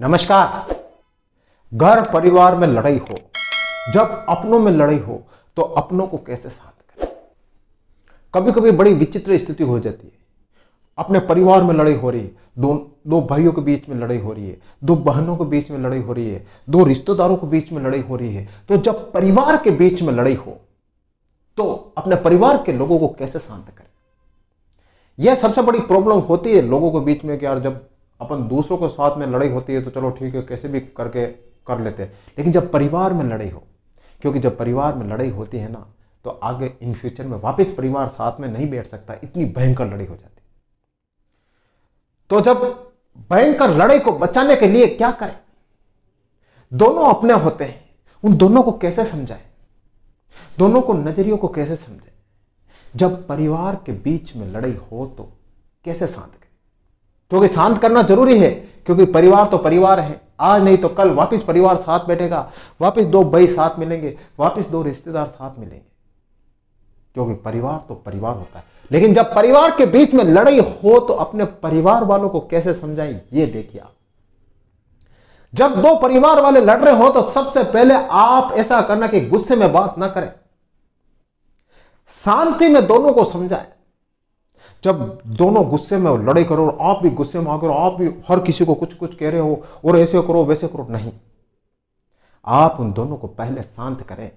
नमस्कार घर परिवार में लड़ाई हो जब अपनों में लड़ाई हो तो अपनों को कैसे शांत करें कभी कभी बड़ी विचित्र स्थिति हो जाती है अपने परिवार में लड़ाई हो रही है दो दो भाइयों के बीच में लड़ाई हो रही है दो बहनों के बीच में लड़ाई हो रही है दो रिश्तेदारों के बीच में लड़ाई हो रही है तो जब परिवार के बीच में लड़ाई हो तो अपने परिवार के लोगों को कैसे शांत करें यह सबसे बड़ी प्रॉब्लम होती है लोगों के बीच में कि यार जब अपन दूसरों के साथ में लड़ाई होती है तो चलो ठीक है कैसे भी करके कर लेते हैं लेकिन जब परिवार में लड़ाई हो क्योंकि जब परिवार में लड़ाई होती है ना तो आगे इन फ्यूचर में वापस परिवार साथ में नहीं बैठ सकता इतनी भयंकर लड़ाई हो जाती तो जब भयंकर लड़ाई को बचाने के लिए क्या करें दोनों अपने होते हैं उन दोनों को कैसे समझाएं दोनों को नजरियों को कैसे समझें जब परिवार के बीच में लड़ाई हो तो कैसे शांत गए क्योंकि शांत करना जरूरी है क्योंकि परिवार तो परिवार है आज नहीं तो कल वापस परिवार साथ बैठेगा वापस दो भाई साथ मिलेंगे वापस दो रिश्तेदार साथ मिलेंगे क्योंकि परिवार तो परिवार होता है लेकिन जब परिवार के बीच में लड़ाई हो तो अपने परिवार वालों को कैसे समझाएं ये देखिए आप जब दो परिवार वाले लड़ रहे हो तो सबसे पहले आप ऐसा करना कि गुस्से में बात ना करें शांति में दोनों को समझाएं जब दोनों गुस्से में लड़ाई करो और आप भी गुस्से में आकर आप भी हर किसी को कुछ कुछ कह रहे हो और ऐसे करो वैसे करो नहीं आप उन दोनों को पहले शांत करें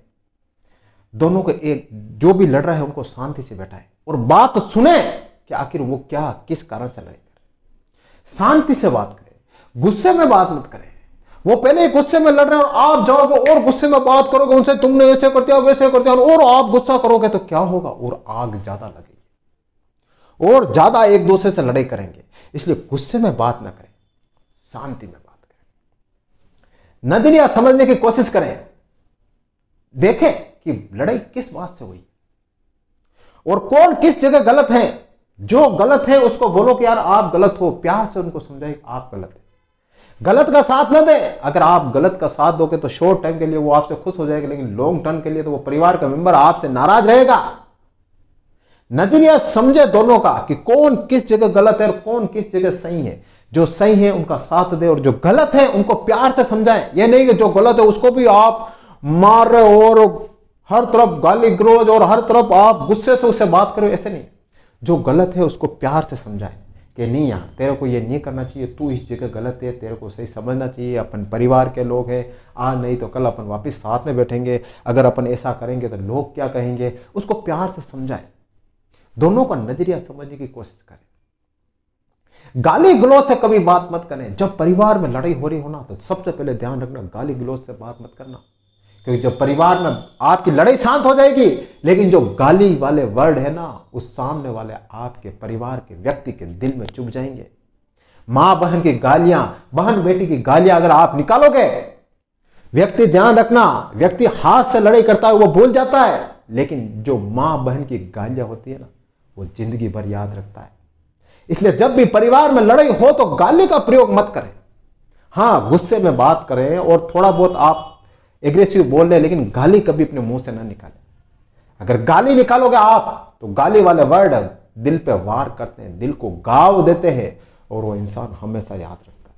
दोनों को एक जो भी लड़ रहा है उनको शांति से बैठाएं और बात सुने कि आखिर वो क्या किस कारण से लड़ाई कर शांति से बात करें गुस्से में बात मत करें वो पहले गुस्से में लड़ रहे हैं और आप जाओगे और गुस्से में बात करोगे उनसे तुमने ऐसे कर दिया वैसे कर दिया और आप गुस्सा करोगे तो क्या होगा और आग ज्यादा लगेगी और ज़्यादा एक दूसरे से लड़ाई करेंगे इसलिए गुस्से में बात ना करें शांति में बात करें या समझने की कोशिश करें देखें कि लड़ाई किस बात से हुई और कौन किस जगह गलत है जो गलत है उसको बोलो कि यार आप गलत हो प्यार से उनको समझाए आप गलत है गलत का साथ ना दे अगर आप गलत का साथ दोगे तो शॉर्ट टाइम के लिए वो आपसे खुश हो जाएगा लेकिन लॉन्ग टर्म के लिए तो वो परिवार का मेंबर आपसे नाराज रहेगा नजरिया समझे दोनों का कि कौन किस जगह गलत है और कौन किस जगह सही है जो सही है उनका साथ दे और जो गलत है उनको प्यार से समझाएं यह नहीं कि जो गलत है उसको भी आप मार रहे हो और हर तरफ गाली ग्रोज और हर तरफ आप गुस्से से उससे बात करो ऐसे नहीं जो गलत है उसको प्यार से समझाएं कि नहीं यार तेरे को ये नहीं करना चाहिए तू इस जगह गलत है तेरे को सही समझना चाहिए अपन परिवार के लोग हैं आज नहीं तो कल अपन वापस साथ में बैठेंगे अगर अपन ऐसा करेंगे तो लोग क्या कहेंगे उसको प्यार से समझाएं दोनों का नजरिया समझने की कोशिश करें गाली गलोज से कभी बात मत करें जब परिवार में लड़ाई हो रही हो ना तो सबसे पहले ध्यान रखना गाली गलोज से बात मत करना क्योंकि जब परिवार में आपकी लड़ाई शांत हो जाएगी लेकिन जो गाली वाले वर्ड है ना उस सामने वाले आपके परिवार के व्यक्ति के दिल में चुभ जाएंगे मां बहन की गालियां बहन बेटी की गालियां अगर आप निकालोगे व्यक्ति ध्यान रखना व्यक्ति हाथ से लड़ाई करता है वो भूल जाता है लेकिन जो मां बहन की गालियां होती है ना वो जिंदगी भर याद रखता है इसलिए जब भी परिवार में लड़ाई हो तो गाली का प्रयोग मत करें हां गुस्से में बात करें और थोड़ा बहुत आप एग्रेसिव बोल रहे लेकिन गाली कभी अपने मुंह से ना निकालें अगर गाली निकालोगे आप तो गाली वाले वर्ड दिल पे वार करते हैं दिल को गाव देते हैं और वो इंसान हमेशा याद रखता है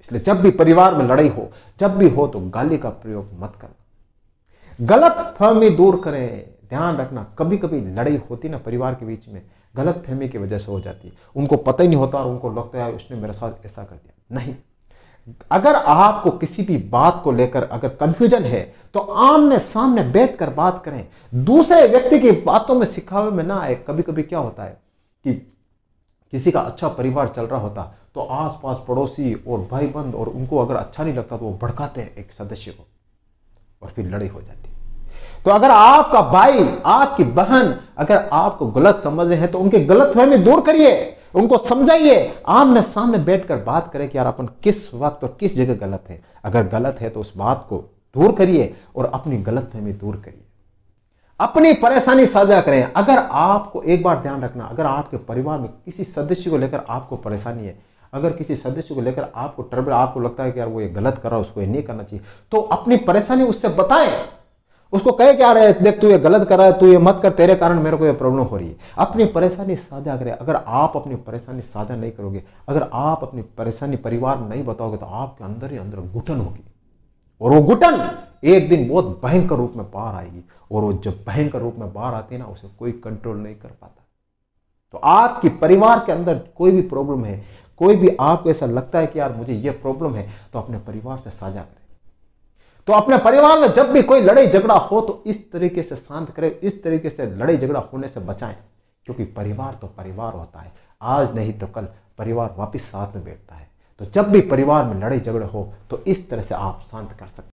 इसलिए जब भी परिवार में लड़ाई हो जब भी हो तो गाली का प्रयोग मत करना गलत फहमी दूर करें ध्यान रखना कभी कभी लड़ाई होती ना परिवार के बीच में गलत फहमी की वजह से हो जाती है उनको पता ही नहीं होता और उनको लगता है उसने मेरे साथ ऐसा कर दिया नहीं अगर आपको किसी भी बात को लेकर अगर कंफ्यूजन है तो आमने सामने बैठ कर बात करें दूसरे व्यक्ति की बातों में सिखावे में ना आए कभी कभी क्या होता है कि किसी का अच्छा परिवार चल रहा होता तो आसपास पड़ोसी और भाई बंद और उनको अगर अच्छा नहीं लगता तो वो भड़काते हैं एक सदस्य को और फिर लड़ाई हो जाती है तो अगर आपका भाई आपकी बहन अगर आपको गलत समझ रहे हैं तो उनके गलत फहमी दूर करिए उनको समझाइए आमने सामने बैठकर बात करें कि यार अपन किस वक्त और किस जगह गलत है अगर गलत है तो उस बात को दूर करिए और अपनी गलत फहमी दूर करिए अपनी परेशानी साझा करें अगर आपको एक बार ध्यान रखना अगर आपके परिवार में किसी सदस्य को लेकर आपको परेशानी है अगर किसी सदस्य को लेकर आपको ट्रबल आपको लगता है कि यार वो ये गलत कर रहा है उसको ये नहीं करना चाहिए तो अपनी परेशानी उससे बताएं उसको कह क्या रहे देख तू ये गलत कर रहा है तू ये मत कर तेरे कारण मेरे को ये प्रॉब्लम हो रही है अपनी परेशानी साझा करें अगर आप अपनी परेशानी साझा नहीं करोगे अगर आप अपनी परेशानी परिवार नहीं बताओगे तो आपके अंदर ही अंदर घुटन होगी और वो घुटन एक दिन बहुत भयंकर रूप में बाहर आएगी और वो जब भयंकर रूप में बाहर आती है ना उसे कोई कंट्रोल नहीं कर पाता तो आपकी परिवार के अंदर कोई भी प्रॉब्लम है कोई भी आपको ऐसा लगता है कि यार मुझे ये प्रॉब्लम है तो अपने परिवार से साझा करें तो अपने परिवार में जब भी कोई लड़ाई झगड़ा हो तो इस तरीके से शांत करें इस तरीके से लड़ाई झगड़ा होने से बचाएं क्योंकि परिवार तो परिवार होता है आज नहीं तो कल परिवार वापस साथ में बैठता है तो जब भी परिवार में लड़ाई झगड़े हो तो इस तरह से आप शांत कर सकते